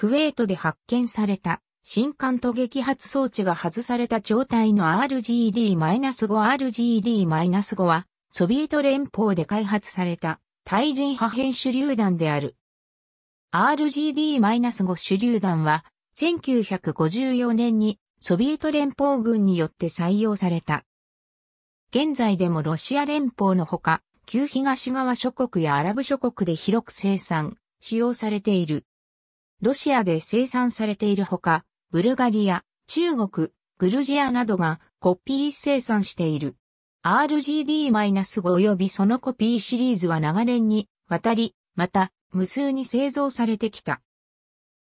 クウェートで発見された、新艦と撃発装置が外された状態の RGD-5RGD-5 は、ソビエト連邦で開発された、対人派編手榴弾である。RGD-5 手榴弾は、1954年にソビエト連邦軍によって採用された。現在でもロシア連邦のほか、旧東側諸国やアラブ諸国で広く生産、使用されている。ロシアで生産されているほか、ブルガリア、中国、グルジアなどがコピー生産している。RGD-5 及びそのコピーシリーズは長年にわたり、また無数に製造されてきた。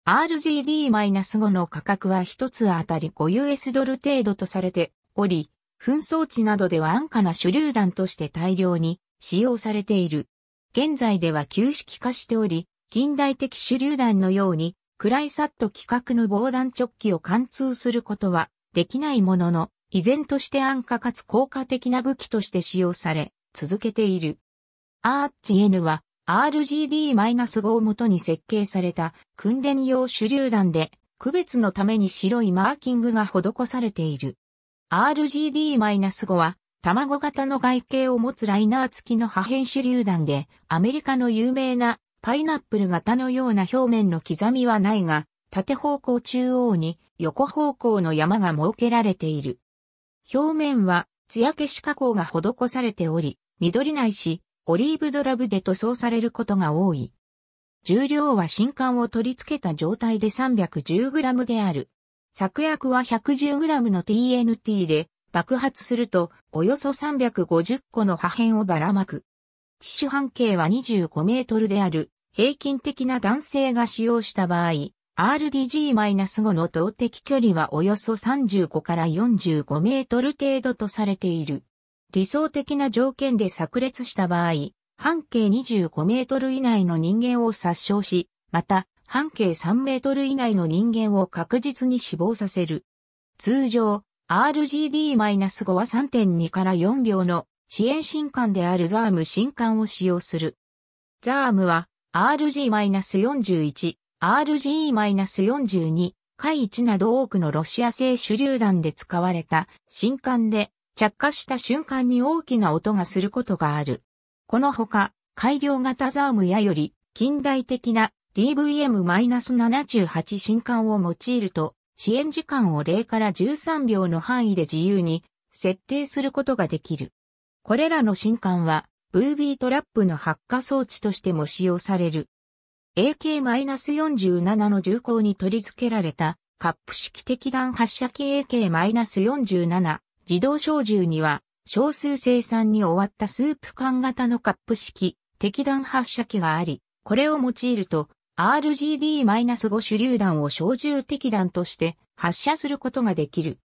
RGD-5 の価格は一つあたり 5US ドル程度とされており、紛争地などでは安価な手榴弾として大量に使用されている。現在では旧式化しており、近代的手榴弾のように、クライサット規格の防弾直ョを貫通することはできないものの、依然として安価かつ効果的な武器として使用され、続けている。アーチ n は RGD-5 をもとに設計された訓練用手榴弾で、区別のために白いマーキングが施されている。RGD-5 は、卵型の外形を持つライナー付きの破片手榴弾で、アメリカの有名なパイナップル型のような表面の刻みはないが、縦方向中央に横方向の山が設けられている。表面は、艶消し加工が施されており、緑ないし、オリーブドラブで塗装されることが多い。重量は新刊を取り付けた状態で 310g である。作薬は 110g の TNT で爆発するとおよそ350個の破片をばらまく。地死半径は25メートルである。平均的な男性が使用した場合、RDG-5 の動的距離はおよそ35から45メートル程度とされている。理想的な条件で炸裂した場合、半径25メートル以内の人間を殺傷し、また、半径3メートル以内の人間を確実に死亡させる。通常、RGD-5 は3.2から4秒の遅延新刊であるザーム新刊を使用する。ザームは RG-41、RG-42、海1など多くのロシア製手榴弾で使われた新艦で着火した瞬間に大きな音がすることがある。このほか、改良型ザームやより近代的な DVM-78 新艦を用いると遅延時間を0から13秒の範囲で自由に設定することができる。これらの新艦はブービートラップの発火装置としても使用される。AK-47 の銃口に取り付けられたカップ式敵弾発射器 AK-47 自動小銃には少数生産に終わったスープ缶型のカップ式敵弾発射機があり、これを用いると RGD-5 手榴弾を小銃敵弾として発射することができる。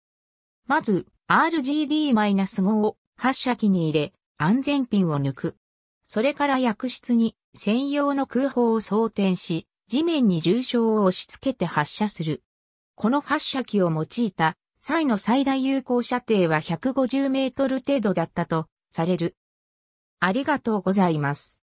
まず RGD-5 を発射機に入れ、安全ピンを抜く。それから薬室に専用の空砲を装填し、地面に重傷を押し付けて発射する。この発射機を用いた際の最大有効射程は150メートル程度だったとされる。ありがとうございます。